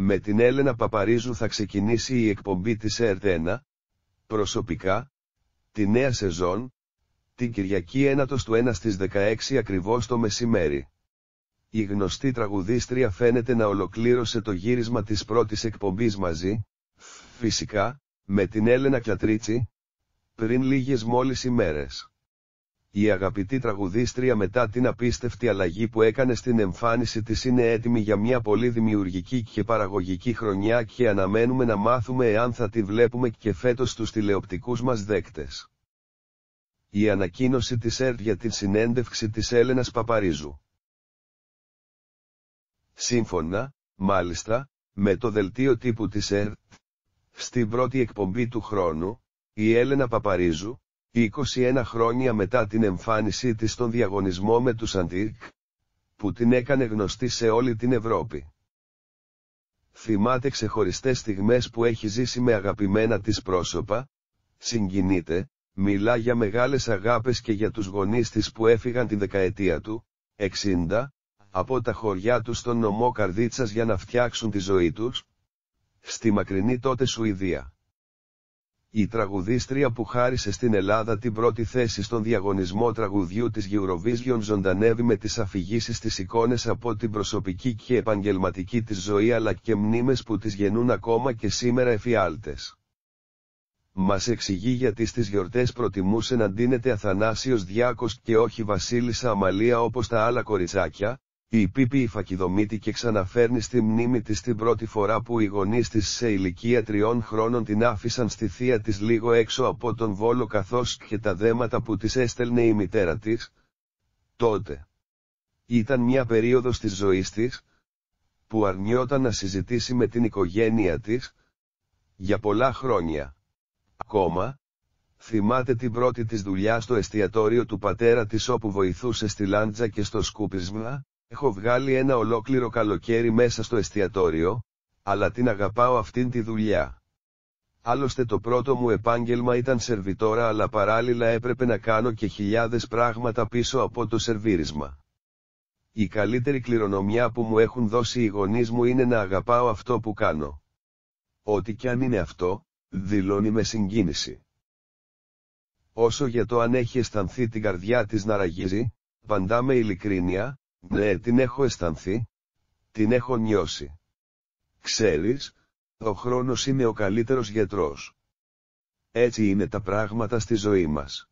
Με την Έλενα Παπαρίζου θα ξεκινήσει η εκπομπή της ΕΡΤ1, προσωπικά, τη νέα σεζόν, την Κυριακή 1 του 1 στις 16 ακριβώς το μεσημέρι. Η γνωστή τραγουδίστρια φαίνεται να ολοκλήρωσε το γύρισμα της πρώτης εκπομπής μαζί, φυσικά, με την Έλενα Κλατρίτσι, πριν λίγες μόλις ημέρες η αγαπητή τραγουδίστρια μετά την απίστευτη αλλαγή που έκανε στην εμφάνιση της είναι έτοιμη για μια πολύ δημιουργική και παραγωγική χρονιά και αναμένουμε να μάθουμε εάν θα τη βλέπουμε και φέτος στους τηλεοπτικούς μας δέκτες. Η ανακοίνωση της ΕΡΤ για την συνέντευξη της Έλενας Παπαρίζου. Σύμφωνα, μάλιστα, με το δελτίο τύπου της ΕΡΤ, στην πρώτη εκπομπή του χρόνου, η Έλενα Παπαρίζου, 21 χρόνια μετά την εμφάνισή της στον διαγωνισμό με τους Αντίρκ, που την έκανε γνωστή σε όλη την Ευρώπη. Θυμάται ξεχωριστές στιγμές που έχει ζήσει με αγαπημένα της πρόσωπα, συγκινείται, μιλά για μεγάλες αγάπες και για τους γονείς της που έφυγαν τη δεκαετία του, 60, από τα χωριά τους στον νομό Καρδίτσας για να φτιάξουν τη ζωή τους, στη μακρινή τότε Σουηδία η τραγουδίστρια που χάρισε στην Ελλάδα την πρώτη θέση στον διαγωνισμό τραγουδιού της Eurovision ζωντανεύει με τις αφηγήσεις της εικόνες από την προσωπική και επαγγελματική της ζωή αλλά και μνήμες που τις γεννούν ακόμα και σήμερα εφιάλτες. Μας εξηγεί γιατί στις γιορτές προτιμούσε να ντύνεται Αθανάσιος Διάκος και όχι Βασίλισσα Αμαλία όπως τα άλλα κοριτσάκια, η Πίπη η και ξαναφέρνει στη μνήμη της την πρώτη φορά που οι γονείς της σε ηλικία τριών χρόνων την άφησαν στη θεία της λίγο έξω από τον Βόλο καθώς και τα δέματα που της έστελνε η μητέρα της. Τότε. Ήταν μια περίοδος της ζωής της, που αρνιόταν να συζητήσει με την οικογένεια της, για πολλά χρόνια. Ακόμα, θυμάται την πρώτη της δουλειά στο εστιατόριο του πατέρα της όπου βοηθούσε στη λάντζα και στο σκούπισμα, Έχω βγάλει ένα ολόκληρο καλοκαίρι μέσα στο εστιατόριο, αλλά την αγαπάω αυτήν τη δουλειά. Άλλωστε το πρώτο μου επάγγελμα ήταν σερβιτόρα αλλά παράλληλα έπρεπε να κάνω και χιλιάδες πράγματα πίσω από το σερβίρισμα. Η καλύτερη κληρονομιά που μου έχουν δώσει οι γονείς μου είναι να αγαπάω αυτό που κάνω. Ό,τι κι αν είναι αυτό, δηλώνει με συγκίνηση. Όσο για το αν έχει αισθανθεί την καρδιά της να ραγίζει, παντά με ειλικρίνεια, ναι, την έχω αισθανθεί. Την έχω νιώσει. Ξέρεις, ο χρόνος είναι ο καλύτερος γιατρός. Έτσι είναι τα πράγματα στη ζωή μας.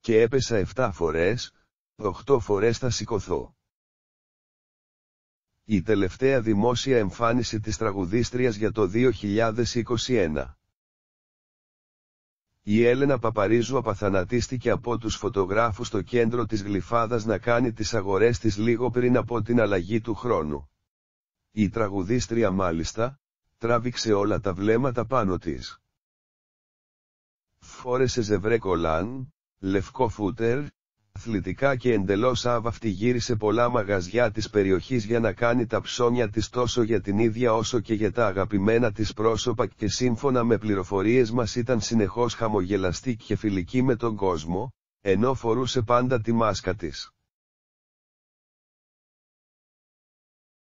Και έπεσα 7 φορές, 8 φορές θα σηκωθώ. Η τελευταία δημόσια εμφάνιση της τραγουδίστριας για το 2021. Η Έλενα Παπαρίζου απαθανατίστηκε από τους φωτογράφους στο κέντρο της Γλυφάδας να κάνει τις αγορές της λίγο πριν από την αλλαγή του χρόνου. Η τραγουδίστρια μάλιστα, τράβηξε όλα τα βλέμματα πάνω της. Φόρεσε ζευρέ κολάν, λευκό φούτερ, αθλητικά και εντελώς άβαυτη γύρισε πολλά μαγαζιά της περιοχής για να κάνει τα ψώνια της τόσο για την ίδια όσο και για τα αγαπημένα της πρόσωπα και σύμφωνα με πληροφορίες μας ήταν συνεχώς χαμογελαστή και φιλική με τον κόσμο, ενώ φορούσε πάντα τη μάσκα της.